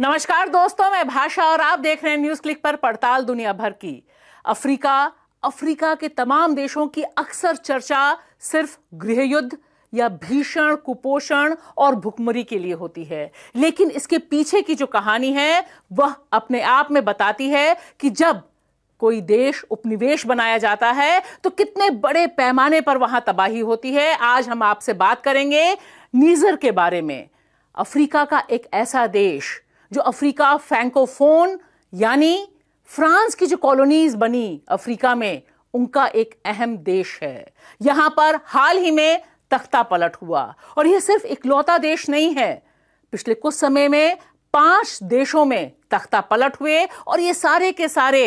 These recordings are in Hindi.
नमस्कार दोस्तों मैं भाषा और आप देख रहे हैं न्यूज क्लिक पर पड़ताल दुनिया भर की अफ्रीका अफ्रीका के तमाम देशों की अक्सर चर्चा सिर्फ गृह युद्ध या भीषण कुपोषण और भुखमरी के लिए होती है लेकिन इसके पीछे की जो कहानी है वह अपने आप में बताती है कि जब कोई देश उपनिवेश बनाया जाता है तो कितने बड़े पैमाने पर वहां तबाही होती है आज हम आपसे बात करेंगे नीजर के बारे में अफ्रीका का एक ऐसा देश जो अफ्रीका फैंकोफोन यानी फ्रांस की जो कॉलोनीज बनी अफ्रीका में उनका एक अहम देश है यहां पर हाल ही में तख्ता पलट हुआ और यह सिर्फ इकलौता देश नहीं है पिछले कुछ समय में पांच देशों में तख्ता पलट हुए और ये सारे के सारे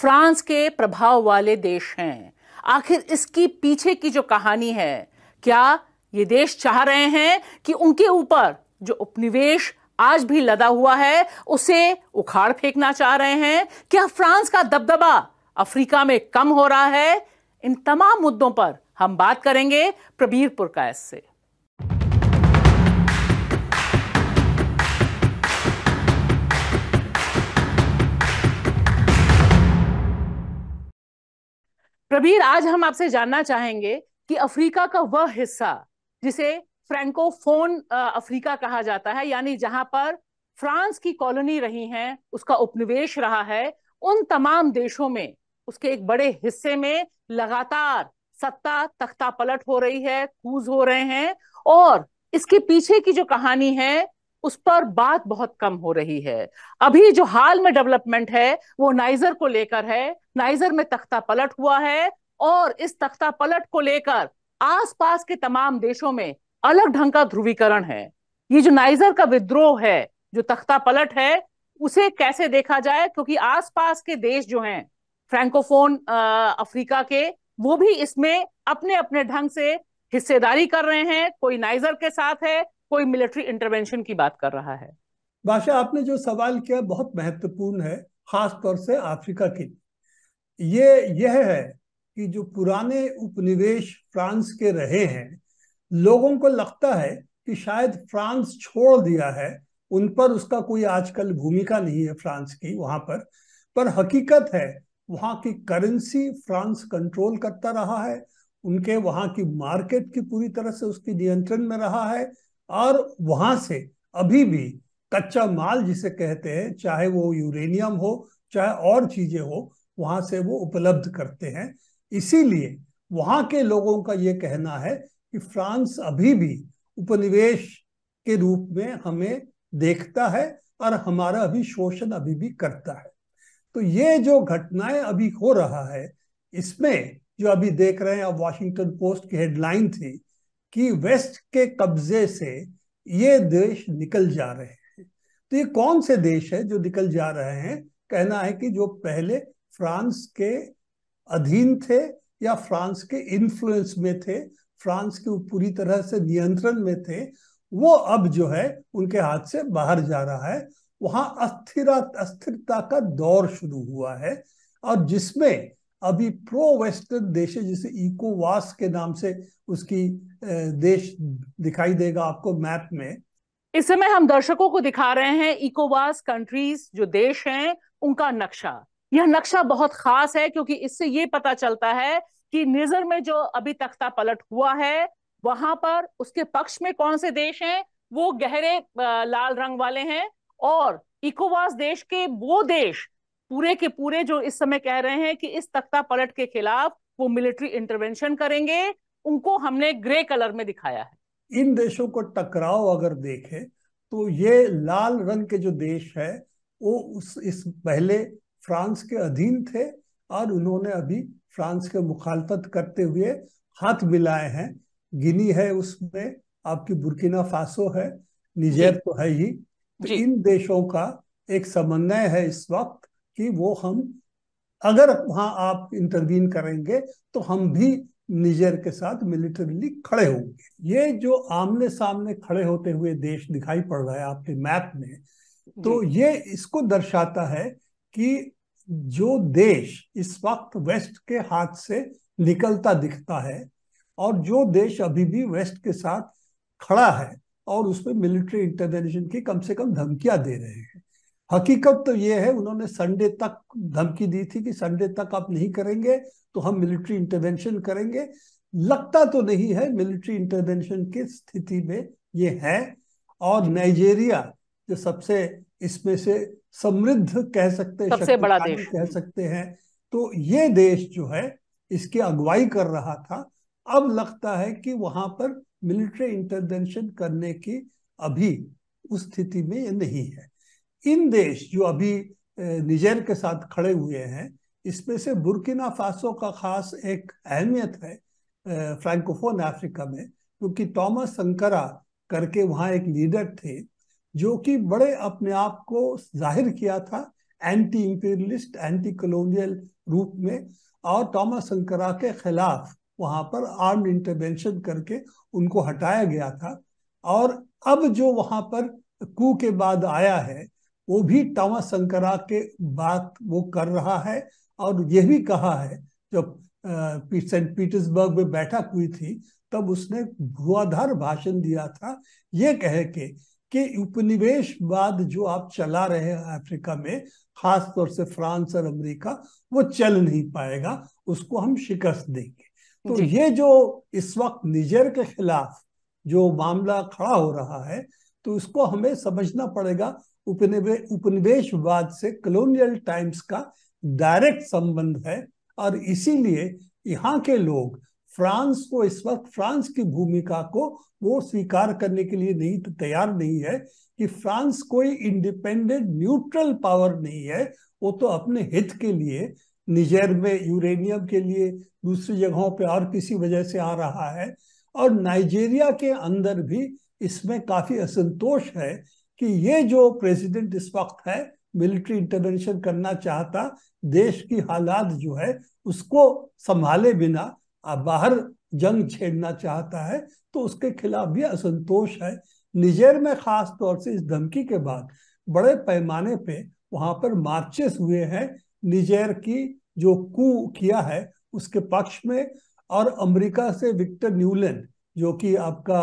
फ्रांस के प्रभाव वाले देश हैं आखिर इसकी पीछे की जो कहानी है क्या ये देश चाह रहे हैं कि उनके ऊपर जो उपनिवेश आज भी लदा हुआ है उसे उखाड़ फेंकना चाह रहे हैं क्या फ्रांस का दबदबा अफ्रीका में कम हो रहा है इन तमाम मुद्दों पर हम बात करेंगे प्रबीर पुरकायस से प्रबीर आज हम आपसे जानना चाहेंगे कि अफ्रीका का वह हिस्सा जिसे फ्रेंकोफोन अफ्रीका कहा जाता है यानी जहां पर फ्रांस की कॉलोनी रही है उसका उपनिवेश रहा है उन तमाम देशों में उसके एक बड़े हिस्से में लगातार सत्ता तख्ता पलट हो रही है कूज हो रहे हैं और इसके पीछे की जो कहानी है उस पर बात बहुत कम हो रही है अभी जो हाल में डेवलपमेंट है वो नाइजर को लेकर है नाइजर में तख्ता पलट हुआ है और इस तख्ता पलट को लेकर आसपास के तमाम देशों में अलग ढंग का ध्रुवीकरण है ये जो नाइजर का विद्रोह है जो तख्ता पलट है उसे कैसे देखा जाए क्योंकि आसपास के देश जो हैं फ्रैंकोफोन अफ्रीका के वो भी इसमें अपने अपने ढंग से हिस्सेदारी कर रहे हैं कोई नाइजर के साथ है कोई मिलिट्री इंटरवेंशन की बात कर रहा है बादशाह आपने जो सवाल किया बहुत महत्वपूर्ण है खास तौर से अफ्रीका के लिए ये यह है कि जो पुराने उपनिवेश फ्रांस के रहे हैं लोगों को लगता है कि शायद फ्रांस छोड़ दिया है उन पर उसका कोई आजकल भूमिका नहीं है फ्रांस की वहां पर पर हकीकत है वहां की करेंसी फ्रांस कंट्रोल करता रहा है उनके वहां की मार्केट की पूरी तरह से उसके नियंत्रण में रहा है और वहां से अभी भी कच्चा माल जिसे कहते हैं चाहे वो यूरेनियम हो चाहे और चीजें हो वहां से वो उपलब्ध करते हैं इसीलिए वहां के लोगों का ये कहना है कि फ्रांस अभी भी उपनिवेश के रूप में हमें देखता है और हमारा अभी शोषण अभी भी करता है तो ये जो घटनाएं अभी हो रहा है इसमें जो अभी देख रहे हैं अब वॉशिंगटन पोस्ट की हेडलाइन थी कि वेस्ट के कब्जे से ये देश निकल जा रहे हैं तो ये कौन से देश है जो निकल जा रहे हैं कहना है कि जो पहले फ्रांस के अधीन थे या फ्रांस के इन्फ्लुएंस में थे फ्रांस के पूरी तरह से नियंत्रण में थे वो अब जो है उनके हाथ से बाहर जा रहा है वहां अस्थिर अस्थिरता का दौर शुरू हुआ है और जिसमें अभी प्रो वेस्टर्न देश जिसे इकोवास के नाम से उसकी देश दिखाई देगा आपको मैप में इस समय हम दर्शकों को दिखा रहे हैं इकोवास कंट्रीज जो देश हैं उनका नक्शा यह नक्शा बहुत खास है क्योंकि इससे ये पता चलता है कि निजर में जो अभी तख्ता पलट हुआ है वहां पर उसके पक्ष में कौन से देश हैं वो गहरे लाल रंग वाले हैं और इकोवास देश के वो देश पूरे के पूरे जो इस समय कह रहे हैं कि इस तख्ता पलट के खिलाफ वो मिलिट्री इंटरवेंशन करेंगे उनको हमने ग्रे कलर में दिखाया है इन देशों को टकराव अगर देखें तो ये लाल रंग के जो देश है वो उस इस पहले फ्रांस के अधीन थे और उन्होंने अभी फ्रांस के मुखालफत करते हुए हाथ मिलाए हैं गिनी है उसमें आपकी बुरकिना फासो है निजैर तो है ही तो इन देशों का एक समन्वय है इस वक्त कि वो हम अगर वहां आप इंटरवीन करेंगे तो हम भी निजर के साथ मिलिटरीली खड़े होंगे ये जो आमने सामने खड़े होते हुए देश दिखाई पड़ रहा है आपके मैप में तो ये इसको दर्शाता है कि जो देश इस वक्त वेस्ट के हाथ से निकलता दिखता है और जो देश अभी भी वेस्ट के साथ खड़ा है और उसमें मिलिट्री इंटरवेंशन की कम से कम धमकियां दे रहे हैं हकीकत तो ये है उन्होंने संडे तक धमकी दी थी कि संडे तक आप नहीं करेंगे तो हम मिलिट्री इंटरवेंशन करेंगे लगता तो नहीं है मिलिट्री इंटरवेंशन की स्थिति में ये है और नाइजेरिया जो सबसे इसमें से समृद्ध कह सकते हैं सबसे बड़ा देश कह सकते हैं तो ये देश जो है इसकी अगुवाई कर रहा था अब लगता है कि वहां पर मिलिट्री इंटरवेंशन करने की अभी उस स्थिति में ये नहीं है इन देश जो अभी निजर के साथ खड़े हुए हैं इसमें से बुरकिना फासो का खास एक अहमियत है फ्रैंकोफोन अफ्रीका में क्योंकि तो थॉमस संकरा करके वहाँ एक लीडर थे जो कि बड़े अपने आप को जाहिर किया था एंटी इंपीरियलिस्ट एंटी कलोनियल रूप में और टॉमस संकरा के खिलाफ वहां पर आर्म इंटरवेंशन करके उनको हटाया गया था और अब जो वहां पर कू के बाद आया है वो भी टॉमस संकरा के बात वो कर रहा है और यह भी कहा है जब सेंट पीटर्सबर्ग में बैठक हुई थी तब उसने भुआधार भाषण दिया था ये कह के कि उपनिवेशवाद जो आप चला रहे हैं अफ्रीका में खास तौर से फ्रांस और अमेरिका वो चल नहीं पाएगा उसको हम शिकस्त देंगे तो ये जो इस वक्त निजर के खिलाफ जो मामला खड़ा हो रहा है तो इसको हमें समझना पड़ेगा उपनिवे उपनिवेशवाद से कलोनियल टाइम्स का डायरेक्ट संबंध है और इसीलिए यहाँ के लोग फ्रांस को इस वक्त फ्रांस की भूमिका को वो स्वीकार करने के लिए नहीं तो तैयार नहीं है कि फ्रांस कोई इंडिपेंडेंट न्यूट्रल पावर नहीं है वो तो अपने हित के लिए निजर में यूरेनियम के लिए दूसरी जगहों पे और किसी वजह से आ रहा है और नाइजीरिया के अंदर भी इसमें काफ़ी असंतोष है कि ये जो प्रेसिडेंट इस वक्त है मिलिट्री इंटरवेंशन करना चाहता देश की हालात जो है उसको संभाले बिना बाहर जंग छेड़ना चाहता है तो उसके खिलाफ भी असंतोष है निजेर में खास तौर से इस धमकी के बाद बड़े पैमाने पे वहां पर मार्चेस हुए हैं निजेर की जो कू किया है उसके पक्ष में और अमेरिका से विक्टर न्यूलैंड जो कि आपका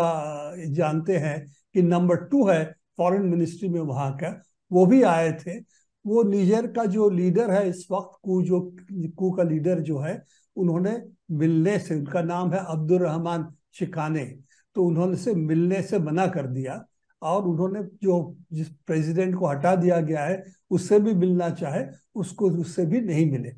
जानते हैं कि नंबर टू है फॉरेन मिनिस्ट्री में वहाँ का वो भी आए थे वो निजर का जो लीडर है इस वक्त कू जो कू का लीडर जो है उन्होंने मिलने से उनका नाम है अब्दुल रहमान शिकाने तो उन्होंने से मिलने से मना कर दिया और उन्होंने जो जिस प्रेसिडेंट को हटा दिया गया है उससे भी मिलना चाहे उसको उससे भी नहीं मिले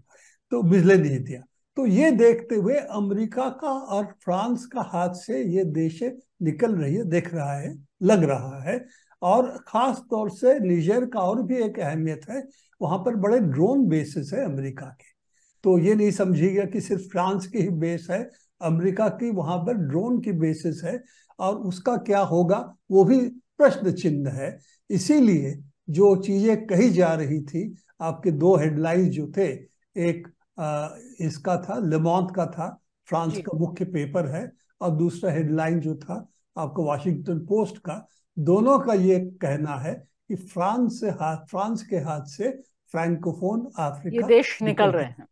तो मिलने नहीं दिया तो ये देखते हुए अमेरिका का और फ्रांस का हाथ से ये देश निकल रही है देख रहा है लग रहा है और खास तौर से निजर का और भी एक अहमियत है वहां पर बड़े ड्रोन बेसिस है अमेरिका के तो ये नहीं समझिएगा कि सिर्फ फ्रांस की ही बेस है अमेरिका की वहां पर ड्रोन की बेसिस है और उसका क्या होगा वो भी प्रश्न चिन्ह है इसीलिए जो चीजें कही जा रही थी आपके दो हेडलाइन जो थे एक आ, इसका था लेमोंट का था फ्रांस का मुख्य पेपर है और दूसरा हेडलाइन जो था आपका वाशिंगटन पोस्ट का दोनों का ये कहना है कि फ्रांस से हाथ फ्रांस के हाथ से फ्रैंकोफोन अफ्रीका देश निकल रहे हैं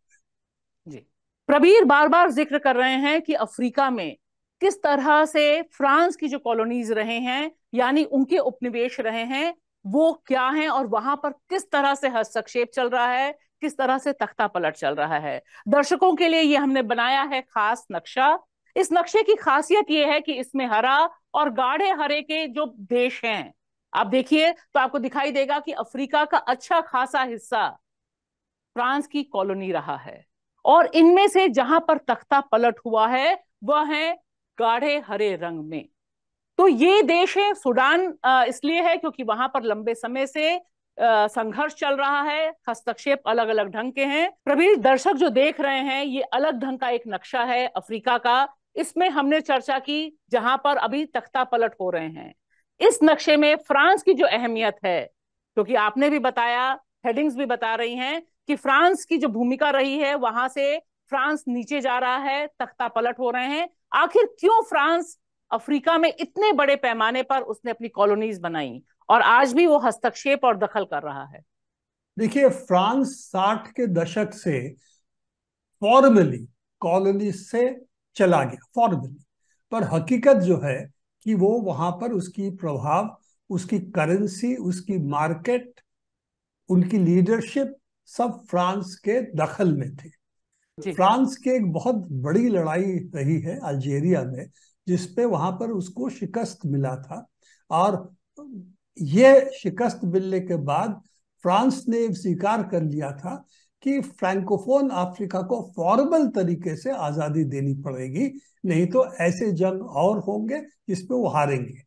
प्रबीर बार बार जिक्र कर रहे हैं कि अफ्रीका में किस तरह से फ्रांस की जो कॉलोनीज रहे हैं यानी उनके उपनिवेश रहे हैं वो क्या हैं और वहां पर किस तरह से हस्तक्षेप चल रहा है किस तरह से तख्ता पलट चल रहा है दर्शकों के लिए ये हमने बनाया है खास नक्शा इस नक्शे की खासियत ये है कि इसमें हरा और गाढ़े हरे के जो देश हैं आप देखिए तो आपको दिखाई देगा कि अफ्रीका का अच्छा खासा हिस्सा फ्रांस की कॉलोनी रहा है और इनमें से जहां पर तख्ता पलट हुआ है वह है गाढ़े हरे रंग में तो ये देश है सूडान इसलिए है क्योंकि वहां पर लंबे समय से संघर्ष चल रहा है हस्तक्षेप अलग अलग ढंग के हैं प्रवीर दर्शक जो देख रहे हैं ये अलग ढंग का एक नक्शा है अफ्रीका का इसमें हमने चर्चा की जहां पर अभी तख्ता पलट हो रहे हैं इस नक्शे में फ्रांस की जो अहमियत है क्योंकि आपने भी बताया हेडिंग्स भी बता रही हैं कि फ्रांस की जो भूमिका रही है वहां से फ्रांस नीचे जा रहा है तख्ता पलट हो रहे हैं आखिर क्यों फ्रांस अफ्रीका में इतने बड़े पैमाने पर उसने अपनी कॉलोनीज बनाई और आज भी वो हस्तक्षेप और दखल कर रहा है देखिए फ्रांस साठ के दशक से फॉर्मली कॉलोनी से चला गया फॉर्मली पर हकीकत जो है कि वो वहां पर उसकी प्रभाव उसकी करेंसी उसकी मार्केट उनकी लीडरशिप सब फ्रांस के दखल में थे फ्रांस की एक बहुत बड़ी लड़ाई रही है अल्जेरिया में जिसपे वहां पर उसको शिकस्त मिला था और ये शिकस्त मिलने के बाद फ्रांस ने स्वीकार कर लिया था कि फ्रैंकोफोन अफ्रीका को फॉर्मल तरीके से आज़ादी देनी पड़ेगी नहीं तो ऐसे जंग और होंगे जिसपे वो हारेंगे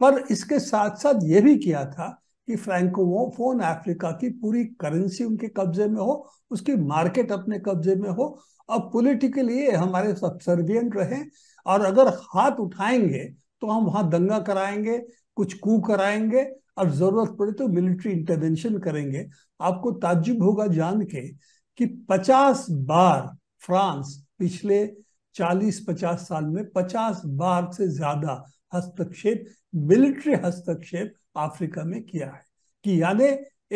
पर इसके साथ साथ ये भी किया था कि फोन अफ्रीका की पूरी करेंसी उनके कब्जे में हो उसकी मार्केट अपने कब्जे में हो और पोलिटिकली हमारे सबसर्वियंट रहे और अगर हाथ उठाएंगे तो हम वहां दंगा कराएंगे कुछ कू कराएंगे और जरूरत पड़े तो मिलिट्री इंटरवेंशन करेंगे आपको ताज्जुब होगा जान के कि 50 बार फ्रांस पिछले 40-50 साल में 50 बार से ज्यादा हस्तक्षेप मिलिट्री हस्तक्षेप अफ्रीका में किया है कि यानी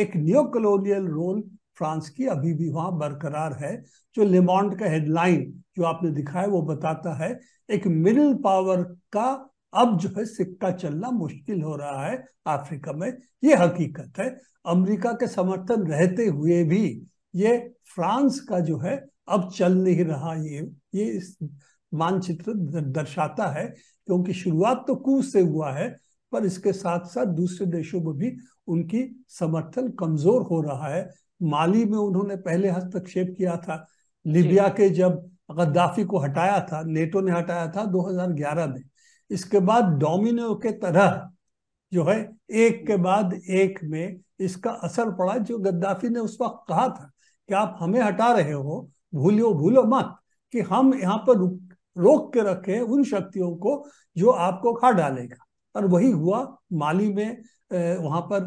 एक न्यू कॉलोनियल रोल फ्रांस की अभी भी वहां बरकरार है जो लेमॉन्ड का हेडलाइन जो आपने दिखाया है वो बताता है एक मिडिल पावर का अब जो है सिक्का चलना मुश्किल हो रहा है अफ्रीका में ये हकीकत है अमेरिका के समर्थन रहते हुए भी ये फ्रांस का जो है अब चल नहीं रहा ये ये मानचित्र दर्शाता है क्योंकि शुरुआत तो कू से हुआ है पर इसके साथ साथ दूसरे देशों में भी उनकी समर्थन कमजोर हो रहा है माली में उन्होंने पहले हस्तक्षेप किया था लीबिया के जब गद्दाफी को हटाया था नेटो ने हटाया था 2011 में इसके बाद डोमिनो के तरह जो है एक के बाद एक में इसका असर पड़ा जो गद्दाफी ने उस वक्त कहा था कि आप हमें हटा रहे हो भूलो भूलो मत कि हम यहाँ पर रोक के रखे उन शक्तियों को जो आपको खा डालेगा और वही हुआ माली में वहां पर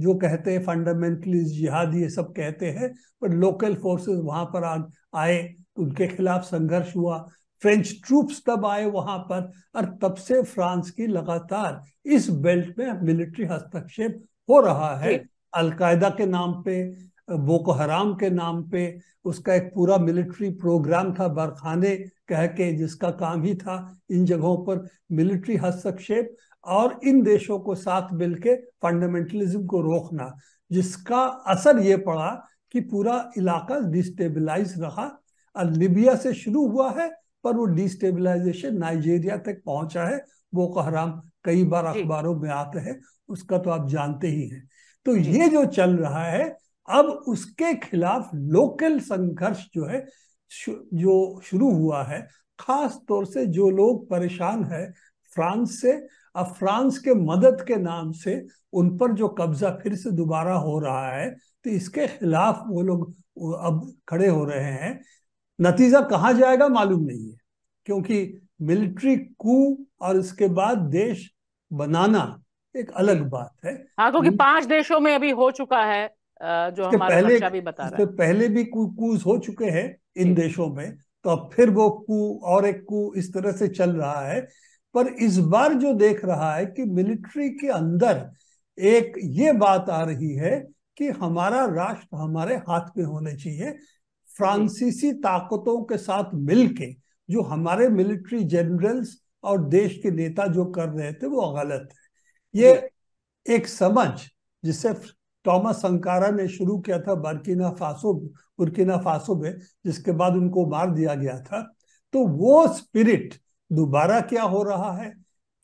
जो कहते हैं फंडामेंटलिस्ट जिहादी ये सब कहते हैं पर लोकल फोर्सेस वहां पर आ, आए तो उनके खिलाफ संघर्ष हुआ फ्रेंच ट्रूप्स तब आए वहां पर और तब से फ्रांस की लगातार इस बेल्ट में मिलिट्री हस्तक्षेप हो रहा है अलकायदा के नाम पे बोको हराम के नाम पे उसका एक पूरा मिलिट्री प्रोग्राम था बरखाने कह के जिसका काम ही था इन जगहों पर मिलिट्री हस्तक्षेप और इन देशों को साथ मिलके फंडामेंटलिज्म को रोकना जिसका असर ये पड़ा कि पूरा इलाका डिस्टेबलाइज रहा और लिबिया से शुरू हुआ है पर वो डिस्टेबलाइजेशन नाइजीरिया तक पहुंचा है वो कहराम कई बार अखबारों में आते हैं उसका तो आप जानते ही हैं तो ये जो चल रहा है अब उसके खिलाफ लोकल संघर्ष जो है जो शुरू हुआ है खास तौर से जो लोग परेशान है फ्रांस से अब फ्रांस के मदद के नाम से उन पर जो कब्जा फिर से दोबारा हो रहा है तो इसके खिलाफ वो लोग अब खड़े हो रहे हैं नतीजा कहाँ जाएगा मालूम नहीं है क्योंकि मिलिट्री कू और इसके बाद देश बनाना एक अलग बात है हाँ क्योंकि पांच देशों में अभी हो चुका है जो हमारा पहले, भी बता रहा है पहले भी कूज हो चुके हैं इन देशों में तो अब फिर वो कु और एक कु इस तरह से चल रहा है पर इस बार जो देख रहा है कि मिलिट्री के अंदर एक ये बात आ रही है कि हमारा राष्ट्र हमारे हाथ में होने चाहिए फ्रांसीसी ताकतों के साथ मिलके जो हमारे मिलिट्री जनरल्स और देश के नेता जो कर रहे थे वो गलत है ये एक समझ जिसे टॉमस संकारा ने शुरू किया था बर्किना फासो बुरकिना फासो में जिसके बाद उनको मार दिया गया था तो वो स्पिरिट दोबारा क्या हो रहा है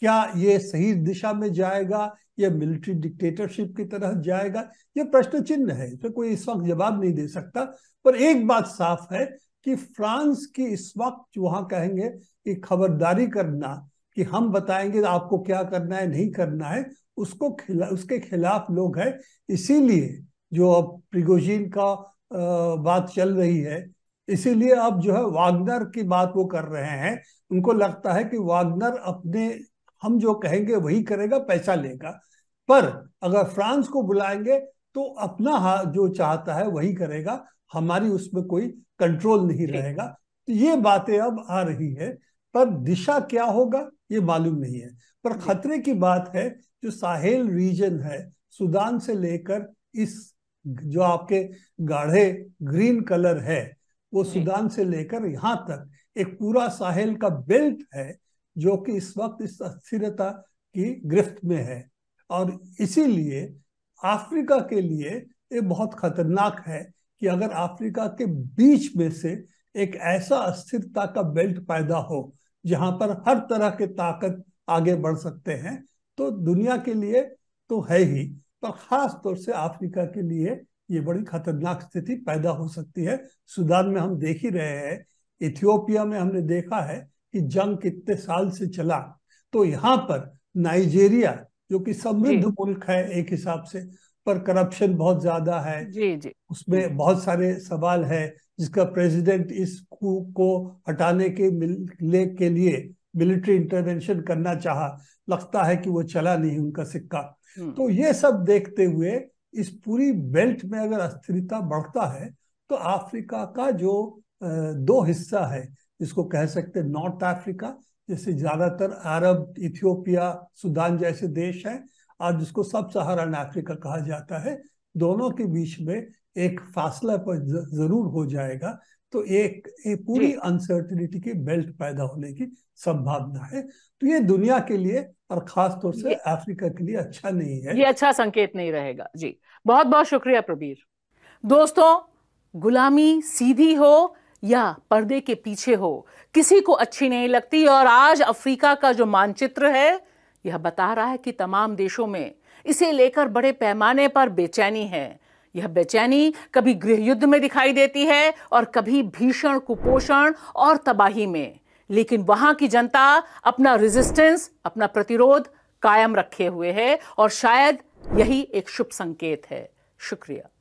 क्या ये सही दिशा में जाएगा या मिलिट्री डिक्टेटरशिप की तरह जाएगा ये प्रश्न चिन्ह है तो कोई इस वक्त जवाब नहीं दे सकता पर एक बात साफ है कि फ्रांस की इस वक्त वहां कहेंगे कि खबरदारी करना कि हम बताएंगे आपको क्या करना है नहीं करना है उसको खिला उसके खिलाफ लोग हैं इसीलिए जो अब प्रिगोजिन का आ, बात चल रही है इसीलिए अब जो है वागनर की बात वो कर रहे हैं उनको लगता है कि वागनर अपने हम जो कहेंगे वही करेगा पैसा लेगा पर अगर फ्रांस को बुलाएंगे तो अपना हाँ जो चाहता है वही करेगा हमारी उसमें कोई कंट्रोल नहीं रहेगा तो ये बातें अब आ रही है पर दिशा क्या होगा ये मालूम नहीं है पर खतरे की बात है जो साहेल रीजन है सुदान से लेकर इस जो आपके गाढ़े ग्रीन कलर है वो सुदान से लेकर यहाँ तक एक पूरा साहेल का बेल्ट है जो कि इस वक्त इस अस्थिरता की गिरफ्त में है और इसीलिए अफ्रीका के लिए ये बहुत खतरनाक है कि अगर अफ्रीका के बीच में से एक ऐसा अस्थिरता का बेल्ट पैदा हो जहां पर हर तरह के ताकत आगे बढ़ सकते हैं तो दुनिया के लिए तो है ही पर खास तौर से अफ्रीका के लिए ये बड़ी खतरनाक स्थिति पैदा हो सकती है सुदान में हम देख ही रहे हैं इथियोपिया में हमने देखा है कि जंग कितने साल से चला तो यहाँ पर नाइजेरिया जो कि समृद्ध मुल्क है एक हिसाब से पर करप्शन बहुत ज्यादा है जी जी उसमें बहुत सारे सवाल है जिसका प्रेसिडेंट इस को हटाने के मिलने के लिए मिलिट्री इंटरवेंशन करना चाहा लगता है कि वो चला नहीं उनका सिक्का हम्म। तो ये सब देखते हुए इस पूरी बेल्ट में अगर अस्थिरता बढ़ता है तो अफ्रीका का जो दो हिस्सा है जिसको कह सकते हैं नॉर्थ अफ्रीका जैसे ज्यादातर अरब इथियोपिया सुदान जैसे देश हैं और जिसको सब सहारन अफ्रीका कहा जाता है दोनों के बीच में एक फासला पर जरूर हो जाएगा तो एक, एक पूरी अनसर्टिनिटी की बेल्ट पैदा होने की संभावना है तो ये दुनिया के लिए और खास तौर से अफ्रीका के लिए अच्छा नहीं है ये अच्छा संकेत नहीं रहेगा जी बहुत बहुत शुक्रिया प्रबीर दोस्तों गुलामी सीधी हो या पर्दे के पीछे हो किसी को अच्छी नहीं लगती और आज अफ्रीका का जो मानचित्र है यह बता रहा है कि तमाम देशों में इसे लेकर बड़े पैमाने पर बेचैनी है यह बेचैनी कभी गृह युद्ध में दिखाई देती है और कभी भीषण कुपोषण और तबाही में लेकिन वहां की जनता अपना रेजिस्टेंस अपना प्रतिरोध कायम रखे हुए है और शायद यही एक शुभ संकेत है शुक्रिया